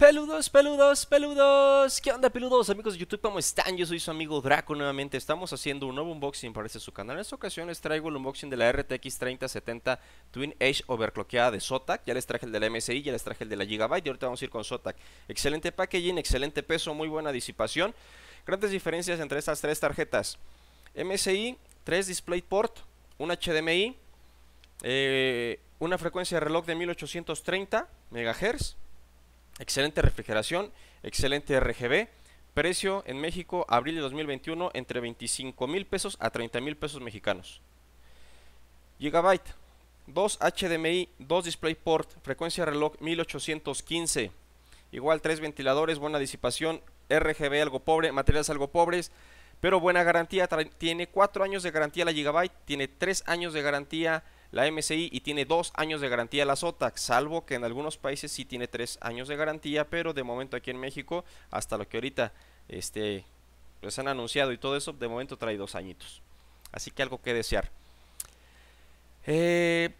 Peludos, peludos, peludos. ¿Qué onda, peludos? Amigos de YouTube, ¿cómo están? Yo soy su amigo Draco nuevamente. Estamos haciendo un nuevo unboxing para este su canal. En esta ocasión les traigo el unboxing de la RTX 3070 Twin Edge overclockeada de Zotac. Ya les traje el de la MSI, ya les traje el de la Gigabyte y ahorita vamos a ir con Zotac. Excelente packaging, excelente peso, muy buena disipación. Grandes diferencias entre estas tres tarjetas. MSI, 3 DisplayPort, un HDMI, eh, una frecuencia de reloj de 1830 MHz Excelente refrigeración, excelente RGB. Precio en México, abril de 2021, entre 25 mil pesos a 30 mil pesos mexicanos. Gigabyte, 2 HDMI, 2 DisplayPort, frecuencia reloj 1815. Igual 3 ventiladores, buena disipación, RGB algo pobre, materiales algo pobres, pero buena garantía. Tiene 4 años de garantía la Gigabyte, tiene 3 años de garantía la MSI y tiene dos años de garantía la SOTAC, salvo que en algunos países sí tiene tres años de garantía, pero de momento aquí en México, hasta lo que ahorita este, les pues han anunciado y todo eso, de momento trae dos añitos. Así que algo que desear. Eh,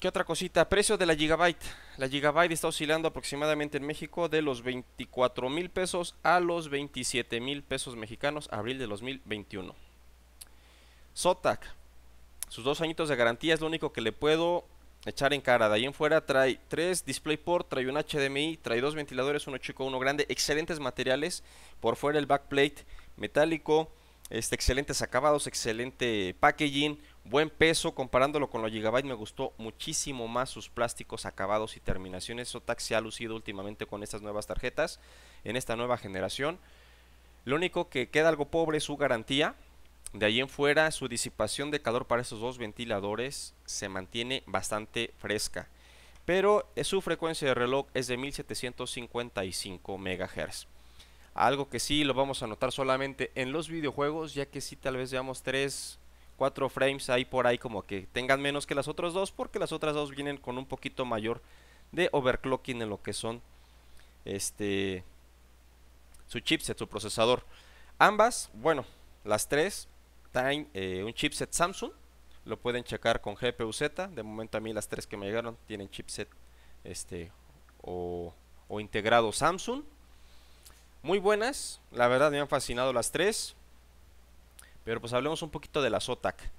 ¿Qué otra cosita? Precio de la Gigabyte. La Gigabyte está oscilando aproximadamente en México de los 24 mil pesos a los 27 mil pesos mexicanos, abril de 2021. SOTAC, sus dos añitos de garantía es lo único que le puedo echar en cara. De ahí en fuera trae tres DisplayPort, trae un HDMI, trae dos ventiladores, uno chico, uno grande. Excelentes materiales. Por fuera el backplate metálico. Este, excelentes acabados, excelente packaging, buen peso. Comparándolo con los Gigabyte, me gustó muchísimo más sus plásticos, acabados y terminaciones. Zotac se ha lucido últimamente con estas nuevas tarjetas en esta nueva generación. Lo único que queda algo pobre es su garantía. De ahí en fuera, su disipación de calor para esos dos ventiladores se mantiene bastante fresca, pero su frecuencia de reloj es de 1755 MHz. Algo que sí lo vamos a notar solamente en los videojuegos, ya que sí tal vez veamos 3, 4 frames ahí por ahí como que tengan menos que las otras dos, porque las otras dos vienen con un poquito mayor de overclocking en lo que son este su chipset, su procesador. Ambas, bueno, las tres eh, un chipset Samsung. Lo pueden checar con GPU-Z. De momento a mí las tres que me llegaron tienen chipset este, o, integrado Samsung. Muy buenas, la verdad me han fascinado las tres. Pero pues hablemos un poquito de las OTAC.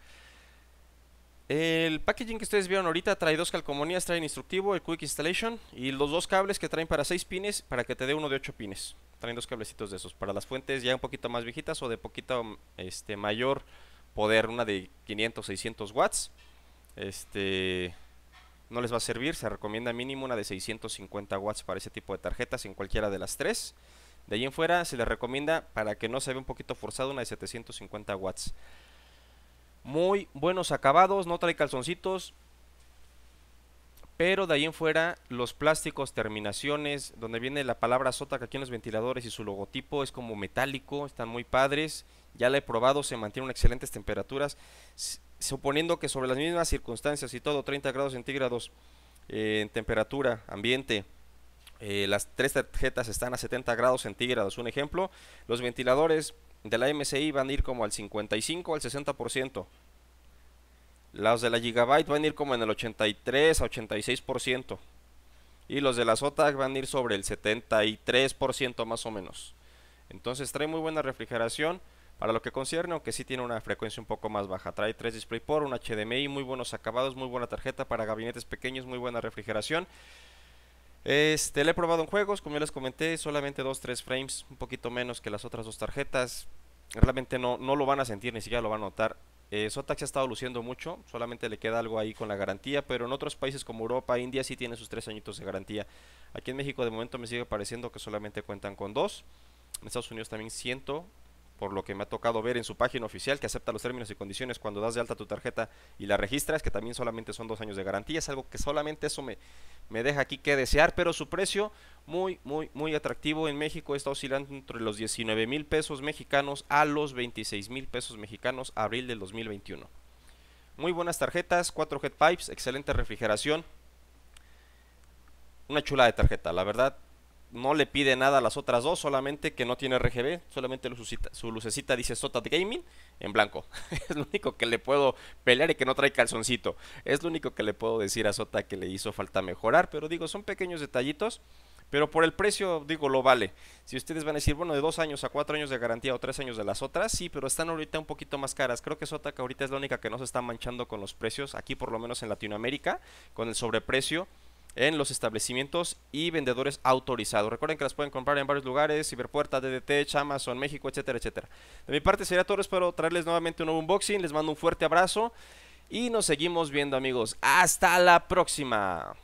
El packaging que ustedes vieron ahorita trae dos calcomanías, trae instructivo, el Quick Installation y los dos cables que traen para 6 pines para que te dé uno de 8 pines. Traen dos cablecitos de esos para las fuentes ya un poquito más viejitas o de poquito este, mayor poder, una de 500 600 watts. Este no les va a servir, se recomienda mínimo una de 650 watts para ese tipo de tarjetas en cualquiera de las tres. De ahí en fuera se les recomienda para que no se vea un poquito forzado una de 750 watts. Muy buenos acabados, no trae calzoncitos. Pero de ahí en fuera, los plásticos, terminaciones, donde viene la palabra Sota, aquí en los ventiladores y su logotipo es como metálico, están muy padres. Ya la he probado, se mantienen excelentes temperaturas. Suponiendo que sobre las mismas circunstancias y todo, 30 grados centígrados eh, en temperatura, ambiente, eh, las tres tarjetas están a 70 grados centígrados. Un ejemplo, los ventiladores de la MSI van a ir como al 55 al 60%. Los de la Gigabyte van a ir como en el 83 a 86%. Y los de la SOTAC van a ir sobre el 73% más o menos. Entonces trae muy buena refrigeración para lo que concierne, aunque sí tiene una frecuencia un poco más baja. Trae 3 por un HDMI, muy buenos acabados, muy buena tarjeta para gabinetes pequeños, muy buena refrigeración. Este, le he probado en juegos, como ya les comenté, solamente 2-3 frames, un poquito menos que las otras dos tarjetas. Realmente no, no lo van a sentir, ni siquiera lo van a notar. Eh, Zotac se ha estado luciendo mucho, solamente le queda algo ahí con la garantía, pero en otros países como Europa, India sí tiene sus 3 añitos de garantía. Aquí en México de momento me sigue pareciendo que solamente cuentan con dos En Estados Unidos también siento, por lo que me ha tocado ver en su página oficial, que acepta los términos y condiciones cuando das de alta tu tarjeta y la registras, que también solamente son dos años de garantía. Es algo que solamente eso me, me deja aquí que desear, pero su precio muy, muy, muy atractivo en México. Está oscilando entre los 19 mil pesos mexicanos a los 26 mil pesos mexicanos abril del 2021. Muy buenas tarjetas, 4 headpipes, excelente refrigeración. Una chula de tarjeta, la verdad no le pide nada a las otras dos, solamente que no tiene RGB, solamente su lucecita dice SOTA Gaming en blanco. es lo único que le puedo pelear y que no trae calzoncito. Es lo único que le puedo decir a Sota que le hizo falta mejorar, pero digo, son pequeños detallitos. Pero por el precio, digo, lo vale. Si ustedes van a decir, bueno, de dos años a cuatro años de garantía o tres años de las otras, sí, pero están ahorita un poquito más caras. Creo que que ahorita es la única que no se está manchando con los precios, aquí por lo menos en Latinoamérica, con el sobreprecio en los establecimientos y vendedores autorizados. Recuerden que las pueden comprar en varios lugares, Ciberpuerta, DDT, Amazon, México, etcétera, etcétera. De mi parte sería todo, espero traerles nuevamente un nuevo unboxing, les mando un fuerte abrazo y nos seguimos viendo amigos. Hasta la próxima.